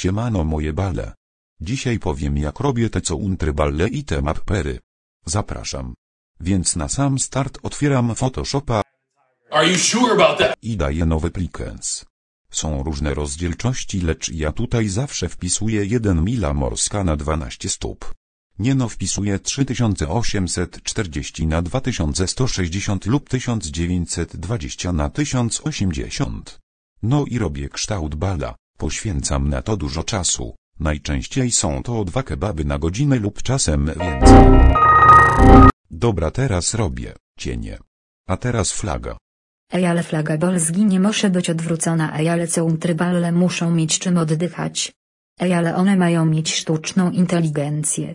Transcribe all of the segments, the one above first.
Siemano moje bale. Dzisiaj powiem jak robię te co balle i te mappery. Zapraszam. Więc na sam start otwieram Photoshopa Are you sure about that? i daję nowy plikens. Są różne rozdzielczości lecz ja tutaj zawsze wpisuję 1 mila morska na 12 stóp. Nie no wpisuję 3840 na 2160 lub 1920 na 1080. No i robię kształt bala. Poświęcam na to dużo czasu, najczęściej są to dwa kebaby na godzinę lub czasem więcej. Dobra teraz robię, cienie. A teraz flaga. Ej ale flaga Polski nie może być odwrócona ej ale co trybale muszą mieć czym oddychać. Ej ale one mają mieć sztuczną inteligencję.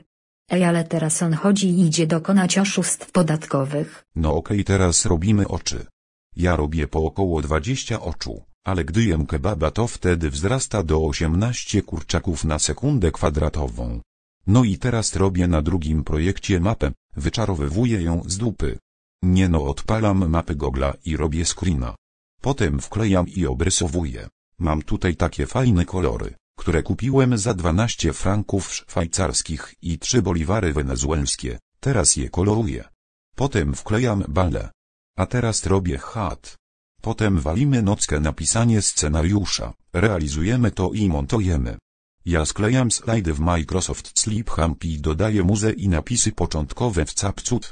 Ej ale teraz on chodzi i idzie dokonać oszustw podatkowych. No okej okay, teraz robimy oczy. Ja robię po około 20 oczu ale gdy jem kebaba to wtedy wzrasta do 18 kurczaków na sekundę kwadratową. No i teraz robię na drugim projekcie mapę, wyczarowywuję ją z dupy. Nie no odpalam mapy gogla i robię screena. Potem wklejam i obrysowuję. Mam tutaj takie fajne kolory, które kupiłem za 12 franków szwajcarskich i 3 boliwary wenezuelskie. Teraz je koloruję. Potem wklejam bale. A teraz robię chat. Potem walimy nockę na pisanie scenariusza, realizujemy to i montujemy. Ja sklejam slajdy w Microsoft Sleep Hump i dodaję muzę i napisy początkowe w CapCut.